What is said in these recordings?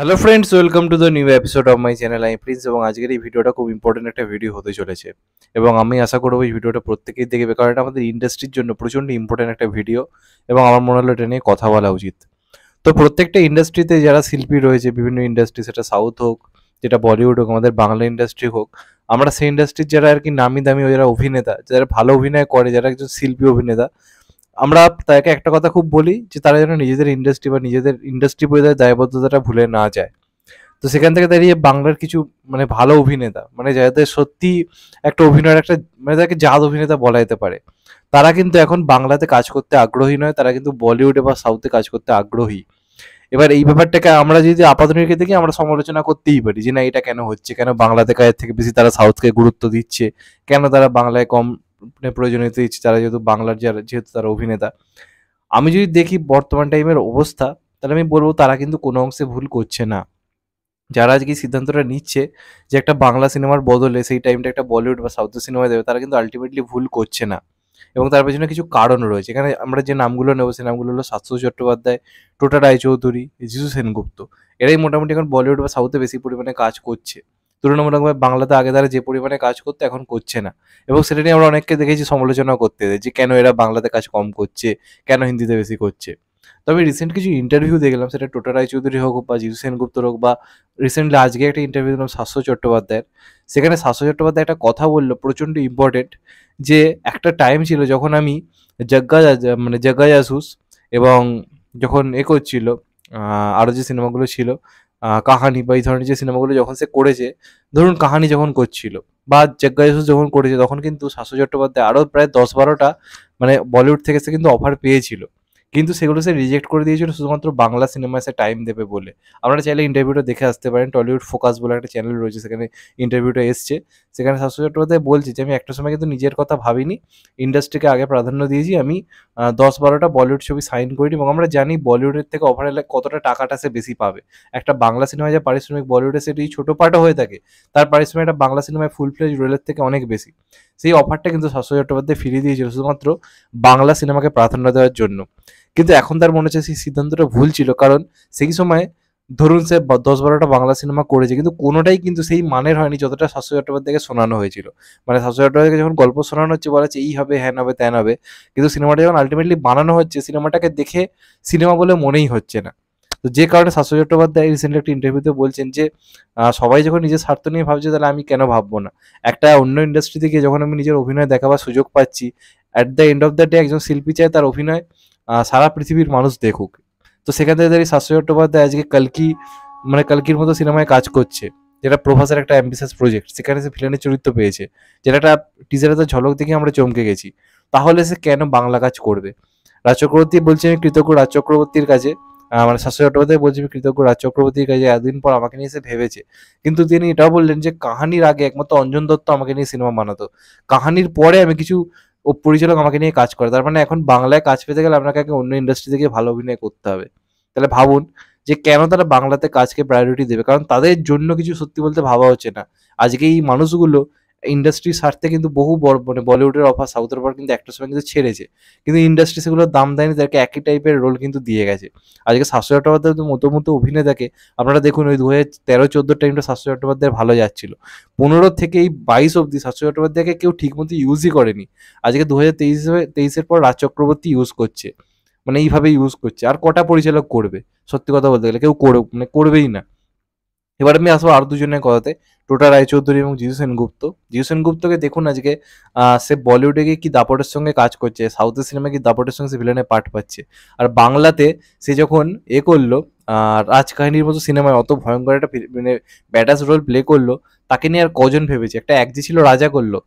hello friends welcome to the new episode of my channel আমি Prince এবং আজকের এই ভিডিওটা খুব ইম্পর্টেন্ট একটা ভিডিও হতে চলেছে এবং আমি আশা করবো এই ভিডিওটা প্রত্যেকেই দেখবে কারণ এটা আমাদের ইন্ডাস্ট্রির জন্য প্রচণ্ড ইম্পর্টেন্ট একটা ভিডিও এবং আমার মনে হলো এটা নিয়ে কথা বলা উচিত তো প্রত্যেকটা ইন্ডাস্ট্রিতে যারা শিল্পী রয়েছে বিভিন্ন ইন্ডাস্ট্রি সেটা সাউথ হোক যেটা বলিউড হোক আমাদের বাংলা ইন্ডাস্ট্রি হোক আমরা সেই ইন্ডাস্ট্রির যারা আর কি নামি দামি যারা অভিনেতা যারা ভালো অভিনয় করে যারা একজন শিল্পী অভিনেতা আমরা তাকে একটা কথা খুব বলি যে তারা যেন নিজেদের ইন্ডাস্ট্রি বা নিজেদের ইন্ডাস্ট্রি পরিধায় দায়বদ্ধতাটা ভুলে না যায় তো সেখান থেকে দাঁড়িয়ে বাংলার কিছু মানে ভালো অভিনেতা মানে যাদের সত্যি একটা অভিনয়ের একটা মানে তাকে জাত অভিনেতা বলা যেতে পারে তারা কিন্তু এখন বাংলাতে কাজ করতে আগ্রহী নয় তারা কিন্তু বলিউডে বা সাউথে কাজ করতে আগ্রহী এবার এই ব্যাপারটাকে আমরা যদি আপাতনীয়কে দেখি আমরা সমালোচনা করতেই পারি যে না এটা কেন হচ্ছে কেন বাংলাতে কাজের থেকে বেশি তারা সাউথকে গুরুত্ব দিচ্ছে কেন তারা বাংলায় কম মানে প্রয়োজনীয়তা দিচ্ছে তারা যেহেতু বাংলার যারা যেহেতু তারা অভিনেতা আমি যদি দেখি বর্তমান টাইমের অবস্থা তাহলে আমি বলবো তারা কিন্তু কোনো অংশে ভুল করছে না যারা আজকে সিদ্ধান্তটা নিচ্ছে যে একটা বাংলা সিনেমার বদলে সেই টাইমটা একটা বলিউড বা সাউথ সিনেমা দেবে তারা কিন্তু আলটিমেটলি ভুল করছে না এবং তার পেছনে কিছু কারণ রয়েছে এখানে আমরা যে নামগুলো নেবো সেই নামগুলো হলো শাশ্বত চট্টোপাধ্যায় টোটা রায়চৌধুরী যিশু সেনগুপ্ত এরাই মোটামুটি এখন বলিউড বা সাউথে বেশি পরিমাণে কাজ করছে তুলনামূলকভাবে বাংলাতে আগে তারা যে পরিমাণে কাজ করতো এখন করছে না এবং সেটা নিয়ে আমরা অনেককে দেখেছি সমালোচনা করতে যে কেন এরা বাংলাতে কাজ কম করছে কেন হিন্দিতে বেশি করছে তবে রিসেন্ট কিছু ইন্টারভিউ দেখলাম সেটা টোটা রায়চৌধুরী হোক বা জিজু সেনগুপ্ত হোক বা রিসেন্টলি আজকে একটা ইন্টারভিউ দিলাম শাশ্বত চট্টোপাধ্যায়ের সেখানে শাশ্বত চট্টোপাধ্যায় একটা কথা বললো প্রচণ্ড ইম্পর্টেন্ট যে একটা টাইম ছিল যখন আমি জগ্গা মানে জগ্গা জাসুস এবং যখন এ করছিল আরও যে সিনেমাগুলো ছিল কাহানি বা এই ধরনের যে সিনেমাগুলো যখন সে করেছে ধরুন কাহানি যখন করছিল বা জগ্গায়সু যখন করেছে তখন কিন্তু শাশু চট্টোপাধ্যায় আরও প্রায় দশ বারোটা মানে বলিউড থেকে সে কিন্তু অফার পেয়েছিল কিন্তু সেগুলো সে রিজেক্ট করে দিয়েছিল শুধুমাত্র বাংলা সিনেমায় সে টাইম দেবে বলে আপনারা চাইলে ইন্টারভিউটা দেখে আসতে পারেন টলিউড ফোকাস বলে একটা চ্যানেল রয়েছে সেখানে ইন্টারভিউটা এসছে সেখানে শাশ্বত চট্টোপাধ্যায় বলছে যে আমি একটা সময় কিন্তু নিজের কথা ভাবিনি ইন্ডাস্ট্রিকে আগে প্রাধান্য দিয়েছি আমি দশ বারোটা বলিউড ছবি সাইন করিনি এবং আমরা জানি বলিউডের থেকে ওভারঅল কতটা টাকাটা সে বেশি পাবে একটা বাংলা সিনেমায় যা পারিশ্রমিক বলিউডে সেটি ছোটো পাটও হয়ে থাকে তার পারিশ্রমিক একটা বাংলা সিনেমায় ফুল ফ্লেজ রোলের থেকে অনেক বেশি সেই অফারটা কিন্তু শাশ্বত চট্টোপাধ্যায় ফিরিয়ে দিয়েছিল শুধুমাত্র বাংলা সিনেমাকে প্রাধান্য দেওয়ার জন্য কিন্তু এখন তার মনে হচ্ছে সেই সিদ্ধান্তটা ভুল ছিল কারণ সেই সময় ধরুন সে দশ বারোটা বাংলা সিনেমা করেছে কিন্তু কোনোটাই কিন্তু সেই মানের হয়নি যতটা শাশ্বত চট্টোপাধ্যায়কে শোনানো হয়েছিল মানে শাশ্বত চট্টোপাধ্যায়কে যখন গল্প শোনানো হচ্ছে বলা হচ্ছে এই হবে হ্যান হবে ত্যান হবে কিন্তু সিনেমাটা যখন আলটিমেটলি বানানো হচ্ছে সিনেমাটাকে দেখে সিনেমা বলে মনেই হচ্ছে না তো যে কারণে শাশ্বত চট্টোপাধ্যায় রিসেন্টলি একটা ইন্টারভিউতে বলছেন যে সবাই যখন নিজের স্বার্থ নিয়ে ভাবছে তাহলে আমি কেন ভাববো না একটা অন্য ইন্ডাস্ট্রি থেকে যখন আমি নিজের অভিনয় দেখাবার সুযোগ পাচ্ছি at the end of the day একজন শিল্পী চায় তার অভিনয় সারা পৃথিবীর মানুষ দেখুক তো সেখান থেকে দাঁড়িয়ে সাশ্রয় চট্টোপাধ্যায় আজকে কালকি মানে কালকির মতো সিনেমায় কাজ করছে যেটা প্রভাসের একটা অ্যাম্বিশাস প্রজেক্ট সেখানে সে ফিলেনের চরিত্র পেয়েছে যেটা একটা টিজারে তো ঝলক দেখে আমরা চমকে গেছি তাহলে সে কেন বাংলা কাজ করবে রাজ চক্রবর্তী বলছে আমি কৃতজ্ঞ রাজ চক্রবর্তীর কাছে মানে শাশ্বত চট্টোপাধ্যায় বলছে আমি কৃতজ্ঞ রাজ চক্রবর্তীর কাছে এতদিন পর আমাকে নিয়ে সে ভেবেছে কিন্তু তিনি এটাও বললেন যে কাহানির আগে একমাত্র অঞ্জন দত্ত আমাকে নিয়ে সিনেমা বানাতো কাহানির পরে আমি কিছু ও পরিচালক আমাকে নিয়ে কাজ করে তার মানে এখন বাংলায় কাজ পেতে গেলে আপনাকে আগে অন্য ইন্ডাস্ট্রি থেকে ভালো অভিনয় করতে হবে তাহলে ভাবুন যে কেন তারা বাংলাতে কাজকে প্রায়োরিটি দেবে কারণ তাদের জন্য কিছু সত্যি বলতে ভাবা হচ্ছে না আজকে এই মানুষগুলো ইন্ডাস্ট্রি স্বার্থে কিন্তু বহু বড় মানে বলিউডের অফার সাউথের অফার কিন্তু একটা মানে সময় কিন্তু ছেড়েছে কিন্তু ইন্ডাস্ট্রি সেগুলোর দাম দেয়নি তাদেরকে একই টাইপের রোল কিন্তু দিয়ে গেছে আজকে সাতশো চট্টোপাধ্যায় মতো অভিনয় অভিনেতাকে আপনারা দেখুন ওই দু হাজার তেরো চোদ্দোর টাইমটা সাতশো চট্টোপাধ্যায় ভালো যাচ্ছিল পনেরো থেকে এই বাইশ অবধি সাতশো চট্টোপাধ্যায়কে কেউ ঠিকমতো ইউজই করেনি আজকে দু হাজার তেইশে তেইশের পর রাজ চক্রবর্তী ইউজ করছে মানে এইভাবে ইউজ করছে আর কটা পরিচালক করবে সত্যি কথা বলতে গেলে কেউ করে মানে করবেই না এবার আমি আসবো আর দুজনের কথাতে টোটা রায়চৌধুরী এবং জিজু সেনগুপ্ত জিজু সেনগুপ্তকে দেখুন আজকে সে বলিউডে গিয়ে কি দাপটের সঙ্গে কাজ করছে সাউথের সিনেমা কি দাপটের সঙ্গে সে ভিলেনে পাঠ পাচ্ছে আর বাংলাতে সে যখন এ করলো রাজকাহিনীর মতো সিনেমায় অত ভয়ঙ্কর একটা মানে ব্যাটাস রোল প্লে করলো তাকে নিয়ে আর কজন ভেবেছে একটা একজি ছিল রাজা করলো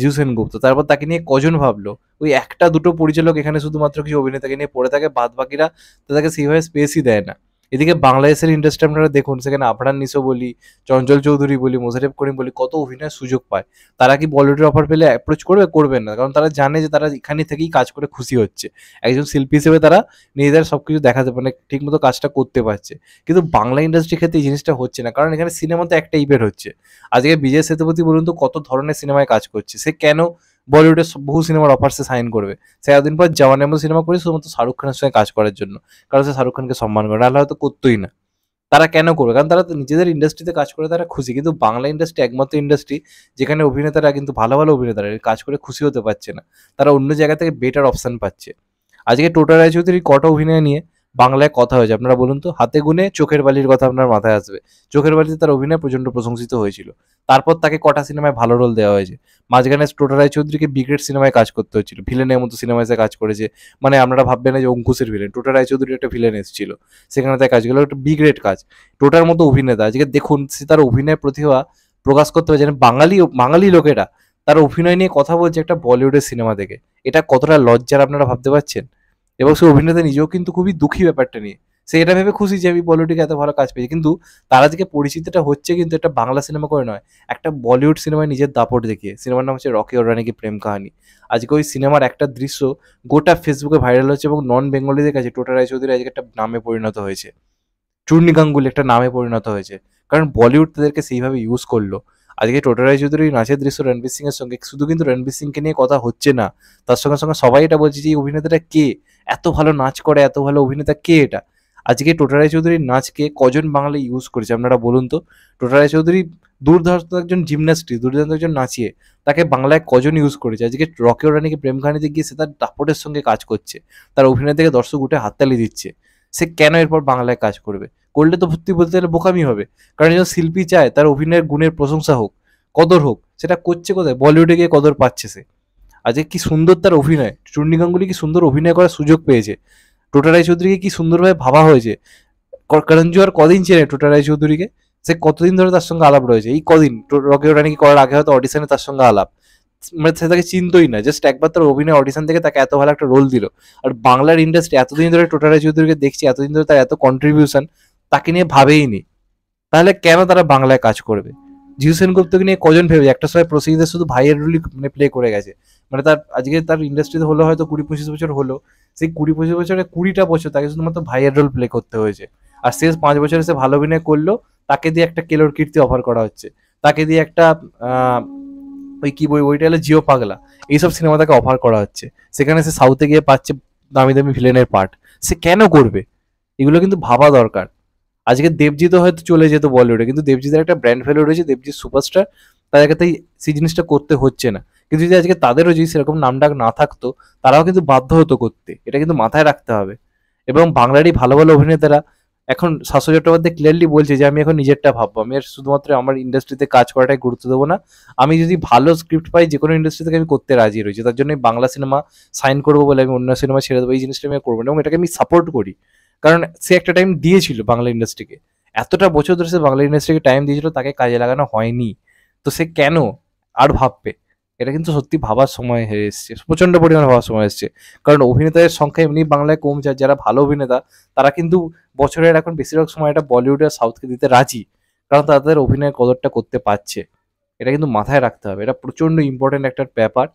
জিউ সেনগুপ্ত তারপর তাকে নিয়ে কজন ভাবলো ওই একটা দুটো পরিচালক এখানে শুধুমাত্র কিছু অভিনেতাকে নিয়ে পড়ে থাকে বাদ বাকিরা তাদেরকে সেইভাবে স্পেসই দেয় না এদিকে বাংলাদেশের ইন্ডাস্ট্রি আপনারা দেখুন সেখানে আফরান নিশো বলি চঞ্চল চৌধুরী বলি মোজারেফ করিম বলি কত অভিনয়ের সুযোগ পায় তারা কি বলিউডের অফার পেলে অ্যাপ্রোচ করবে করবেন না কারণ তারা জানে যে তারা এখানে থেকেই কাজ করে খুশি হচ্ছে একজন শিল্পী হিসেবে তারা নিজেদের সব কিছু দেখাতে মানে ঠিকমতো কাজটা করতে পারছে কিন্তু বাংলা ইন্ডাস্ট্রির ক্ষেত্রে এই জিনিসটা হচ্ছে না কারণ এখানে সিনেমা তো একটা ইভেন্ট হচ্ছে আজকে বিজয় সেতুপতি বলুন তো কত ধরনের সিনেমায় কাজ করছে সে কেন বলিউডের বহু সিনেমার সে সাইন করবে সে এতদিন পর জওয়ান এমন সিনেমা করে শুধুমাত্র শাহরুখ খানের সঙ্গে কাজ করার জন্য কারণ সে শাহরুখ খানকে সম্মান করে নাহলে হয়তো করতোই না তারা কেন করবে কারণ তারা নিজেদের ইন্ডাস্ট্রিতে কাজ করে তারা খুশি কিন্তু বাংলা ইন্ডাস্ট্রি একমাত্র ইন্ডাস্ট্রি যেখানে অভিনেতারা কিন্তু ভালো ভালো অভিনেতারা কাজ করে খুশি হতে পারছে না তারা অন্য জায়গা থেকে বেটার অপশান পাচ্ছে আজকে টোটা রায়চৌধুরী কটা অভিনয় নিয়ে বাংলায় কথা হয়েছে আপনারা বলুন তো হাতে গুনে চোখের বালির কথা আপনার মাথায় আসবে চোখের বালিতে তার অভিনয় প্রচণ্ড প্রশংসিত হয়েছিল তারপর তাকে কটা সিনেমায় ভালো রোল দেওয়া হয়েছে মাঝখানে স্টোটা রায়চৌধুরীকে বিগ্রেড সিনেমায় কাজ করতে হয়েছিল ভিলেনের মতো সিনেমায় সে কাজ করেছে মানে আপনারা ভাববেন না যে অঙ্কুশের ভিলেন টোটা tota রায়চৌধুরী একটা ভিলেন এসেছিল সেখানে তার কাজগুলো একটা বিগ্রেড কাজ টোটার মতো অভিনেতা আজকে দেখুন সে তার অভিনয় প্রতিভা প্রকাশ করতে পারছে বাঙালি বাঙালি লোকেরা তার অভিনয় নিয়ে কথা বলছে একটা বলিউডের সিনেমা থেকে এটা কতটা লজ্জার আপনারা ভাবতে পারছেন এবং সে অভিনেতা নিজেও কিন্তু খুবই দুঃখী ব্যাপারটা নিয়ে সে এটা ভেবে খুশি যে আমি বলিউডে এত ভালো কাজ পেয়েছি কিন্তু তারা থেকে পরিচিতিটা হচ্ছে কিন্তু একটা বাংলা সিনেমা করে নয় একটা বলিউড সিনেমায় নিজের দাপট দেখিয়ে সিনেমার নাম হচ্ছে রকি ওর রানিকে প্রেম কাহানি আজকে ওই সিনেমার একটা দৃশ্য গোটা ফেসবুকে ভাইরাল হচ্ছে এবং নন বেঙ্গলিদের কাছে টোটা রায়চৌধুরী আজকে একটা নামে পরিণত হয়েছে চূর্ণি গাঙ্গুলি একটা নামে পরিণত হয়েছে কারণ বলিউড তাদেরকে সেইভাবে ইউজ করলো আজকে টোটা রায়চৌধুরীর নাচের দৃশ্য রণবীর সিং এর সঙ্গে শুধু কিন্তু রণবীর সিংকে নিয়ে কথা হচ্ছে না তার সঙ্গে সঙ্গে সবাই এটা বলছে যে এই অভিনেতাটা কে এত ভালো নাচ করে এত ভালো অভিনেতা কে এটা আজকে টোটারায় চৌধুরীর নাচকে কজন বাঙালি ইউজ করেছে আপনারা বলুন তো টোটারায় চৌধুরী দুর্ধর্ষ একজন জিমন্যাস্টিক দুর্দান্ত একজন নাচিয়ে তাকে বাংলায় কজন ইউজ করেছে আজকে রকেও রানীকে প্রেম কাহিনীতে গিয়ে সে তার দাপটের সঙ্গে কাজ করছে তার অভিনেতাকে দর্শক উঠে হাততালি দিচ্ছে সে কেন এরপর বাংলায় কাজ করবে করলে তো ভর্তি বলতে গেলে বোকামি হবে কারণ যখন শিল্পী চায় তার অভিনয়ের গুণের প্রশংসা হোক কদর হোক সেটা করছে কোথায় বলিউডে গিয়ে কদর পাচ্ছে সে আজকে কি সুন্দর তার অভিনয় চুন্ডি গাঙ্গুলি কি সুন্দর অভিনয় করার সুযোগ পেয়েছে টোটা চৌধুরীকে কি সুন্দরভাবে ভাবা হয়েছে করণ জোহার কদিন চেনে টোটা রায়চৌধুরীকে সে কতদিন ধরে তার সঙ্গে আলাপ রয়েছে এই কদিন রকি নাকি করার আগে হয়তো অডিশনে তার সঙ্গে আলাপ মানে সে তাকে চিন্তই না জাস্ট একবার তার অভিনয় অডিশন থেকে তাকে এত ভালো একটা রোল দিল আর বাংলার ইন্ডাস্ট্রি এতদিন ধরে টোটা রায়চৌধুরীকে দেখছি এতদিন ধরে তার এত কন্ট্রিবিউশন তাকে নিয়ে ভাবেই নি তাহলে কেন তারা বাংলায় কাজ করবে জিউসেন গুপ্তকে নিয়ে কজন ভেবেছে একটা সময় প্রসিদ্ধ শুধু ভাইয়ের রুলি মানে প্লে করে গেছে মানে তার আজকে তার ইন্ডাস্ট্রিতে হলো হয়তো কুড়ি পঁচিশ বছর হলো সেই কুড়ি পঁচিশ বছরে কুড়িটা বছর তাকে শুধুমাত্র ভাইয়ের রোল প্লে করতে হয়েছে আর শেষ পাঁচ বছরে সে ভালো অভিনয় করলো তাকে দিয়ে একটা কেলোর কীর্তি অফার করা হচ্ছে তাকে দিয়ে একটা ওই কি বই ওইটা হলো জিও পাগলা এইসব সিনেমা তাকে অফার করা হচ্ছে সেখানে সে সাউথে গিয়ে পাচ্ছে দামি দামি ভিলেনের পার্ট সে কেন করবে এগুলো কিন্তু ভাবা দরকার আজকে দেবজিৎও হয়তো চলে যেত বলিউডে কিন্তু দেবজিতের একটা ব্র্যান্ড ভ্যালু রয়েছে দেবজিৎ সুপারস্টার তাদের তাই সেই জিনিসটা করতে হচ্ছে না কিন্তু যদি আজকে তাদেরও যদি সেরকম নাম ডাক না থাকতো তারাও কিন্তু বাধ্য হতো করতে এটা কিন্তু মাথায় রাখতে হবে এবং বাংলারই ভালো ভালো অভিনেতারা এখন শাশু চট্টোপাধ্যায় ক্লিয়ারলি বলছে যে আমি এখন নিজেরটা ভাববো আমি আর শুধুমাত্র আমার ইন্ডাস্ট্রিতে কাজ করাটাই গুরুত্ব দেবো না আমি যদি ভালো স্ক্রিপ্ট পাই যে কোনো ইন্ডাস্ট্রি থেকে আমি করতে রাজি রয়েছি তার জন্য বাংলা সিনেমা সাইন করবো বলে আমি অন্য সিনেমা ছেড়ে দেবো এই জিনিসটা আমি করবো না এবং এটাকে আমি সাপোর্ট করি কারণ সে একটা টাইম দিয়েছিল বাংলা ইন্ডাস্ট্রিকে এতটা বছর ধরে সে বাংলা ইন্ডাস্ট্রিকে টাইম দিয়েছিল তাকে কাজে লাগানো হয়নি তো সে কেন আর ভাববে এটা কিন্তু সত্যি ভাবার সময় হয়ে এসছে প্রচণ্ড পরিমাণে ভাবার সময় এসছে কারণ অভিনেতাদের সংখ্যা এমনি বাংলায় কম যায় যারা ভালো অভিনেতা তারা কিন্তু বছরের এখন বেশিরভাগ সময় এটা বলিউড আর সাউথকে দিতে রাজি কারণ তাদের অভিনয়ের কদরটা করতে পারছে এটা কিন্তু মাথায় রাখতে হবে এটা প্রচণ্ড ইম্পর্টেন্ট একটা ব্যাপার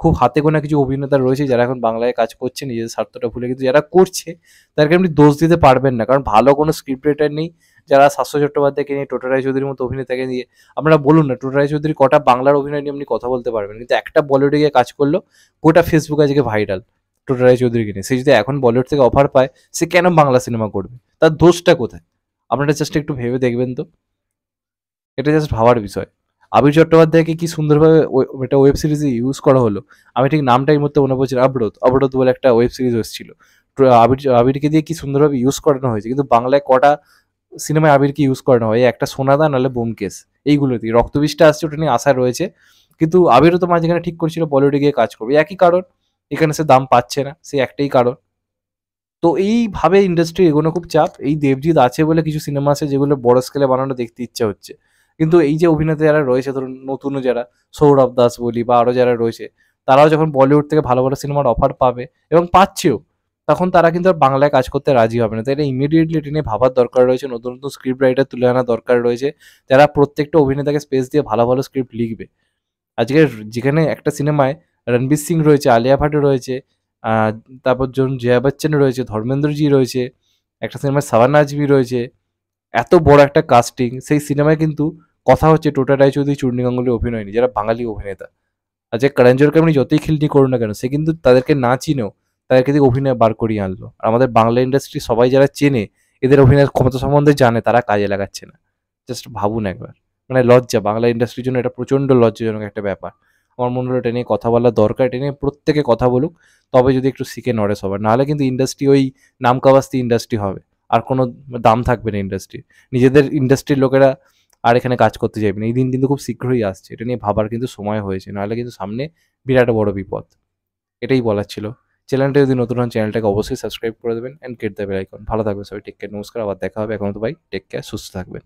খুব হাতে কোনো কিছু অভিনেতা রয়েছে যারা এখন বাংলায় কাজ করছে নিজেদের স্বার্থটা ভুলে কিন্তু যারা করছে তাদেরকে আপনি দোষ দিতে পারবেন না কারণ ভালো কোনো স্ক্রিপ্ট রাইটার নেই যারা শাস্ত্র চট্টোপাধ্যায়কে নিয়ে টোটা চৌধুরীর মতো অভিনেতাকে নিয়ে আপনারা বলুন না টোটা চৌধুরী কটা বাংলার অভিনয় নিয়ে আপনি কথা বলতে পারবেন কিন্তু একটা বলিউডে গিয়ে কাজ করলো গোটা ফেসবুক আজকে ভাইরাল টোটা চৌধুরীকে নিয়ে সে যদি এখন বলিউড থেকে অফার পায় সে কেন বাংলা সিনেমা করবে তার দোষটা কোথায় আপনারা জাস্ট একটু ভেবে দেখবেন তো এটা জাস্ট ভাবার বিষয় আবির চট্টোপাধ্যায়কে কি সুন্দরভাবে এটা ওয়েব সিরিজে ইউজ করা হলো আমি ঠিক নামটাই মধ্যে মনে পড়ছি আবরত অব্রত বলে একটা ওয়েব সিরিজ এসেছিল আবির আবিরকে দিয়ে কি সুন্দরভাবে ইউজ করানো হয়েছে কিন্তু বাংলায় কটা সিনেমায় আবিরকে ইউজ করানো হয় একটা সোনাদা নাহলে বোমকেস দিয়ে রক্তবীজটা আসছে ওটা নিয়ে আশা রয়েছে কিন্তু আবিরও তো মাঝখানে ঠিক করেছিল বলিউডে গিয়ে কাজ করবে একই কারণ এখানে সে দাম পাচ্ছে না সে একটাই কারণ তো এইভাবে ইন্ডাস্ট্রি এগোনো খুব চাপ এই দেবজিৎ আছে বলে কিছু সিনেমা আছে যেগুলো বড় স্কেলে বানানো দেখতে ইচ্ছা হচ্ছে কিন্তু এই যে অভিনেতা যারা রয়েছে ধরুন নতুনও যারা সৌরভ দাস বলি বা আরও যারা রয়েছে তারাও যখন বলিউড থেকে ভালো ভালো সিনেমার অফার পাবে এবং পাচ্ছেও তখন তারা কিন্তু আর বাংলায় কাজ করতে রাজি হবে না তাই এটা ইমিডিয়েটলি এটা নিয়ে ভাবার দরকার রয়েছে নতুন নতুন স্ক্রিপ্ট রাইটার তুলে আনার দরকার রয়েছে যারা প্রত্যেকটা অভিনেতাকে স্পেস দিয়ে ভালো ভালো স্ক্রিপ্ট লিখবে আজকে যেখানে একটা সিনেমায় রণবীর সিং রয়েছে আলিয়া ভাট রয়েছে তারপর জন জয়া বচ্চন রয়েছে ধর্মেন্দ্রজি রয়েছে একটা সিনেমায় সাবানা আজমি রয়েছে এত বড় একটা কাস্টিং সেই সিনেমায় কিন্তু কথা হচ্ছে টোটা রায়চৌধুরী চূর্ণী গাঙ্গুলি অভিনয় নিয়ে যারা বাঙালি অভিনেতা আজকে করণ জোরকে আপনি যতই খিলনি করুন না কেন সে কিন্তু তাদেরকে না চিনেও তাদেরকে দিয়ে অভিনয় বার করিয়ে আনলো আর আমাদের বাংলা ইন্ডাস্ট্রি সবাই যারা চেনে এদের অভিনয় ক্ষমতা সম্বন্ধে জানে তারা কাজে লাগাচ্ছে না জাস্ট ভাবুন একবার মানে লজ্জা বাংলা ইন্ডাস্ট্রির জন্য এটা প্রচণ্ড লজ্জাজনক একটা ব্যাপার আমার মনে হলো এটা নিয়ে কথা বলার দরকার এটা নিয়ে প্রত্যেকে কথা বলুক তবে যদি একটু শিখে নড়ে সবার নাহলে কিন্তু ইন্ডাস্ট্রি ওই নামকাবাস্তি ইন্ডাস্ট্রি হবে আর কোনো দাম থাকবে না ইন্ডাস্ট্রি নিজেদের ইন্ডাস্ট্রির লোকেরা আর এখানে কাজ করতে চাইবে না এই দিন কিন্তু খুব শীঘ্রই আসছে এটা নিয়ে ভাবার কিন্তু সময় হয়েছে নাহলে কিন্তু সামনে বিরাট বড় বিপদ এটাই বলার ছিল চ্যানেলটা যদি নতুন হন চ্যানেলটাকে অবশ্যই সাবস্ক্রাইব করে দেবেন অ্যান্ড কেট দেবেন আইকন ভালো থাকবেন সবাই টেক কেয়ার নমস্কার আবার দেখা হবে এখন তো ভাই টেক কেয়ার সুস্থ থাকবেন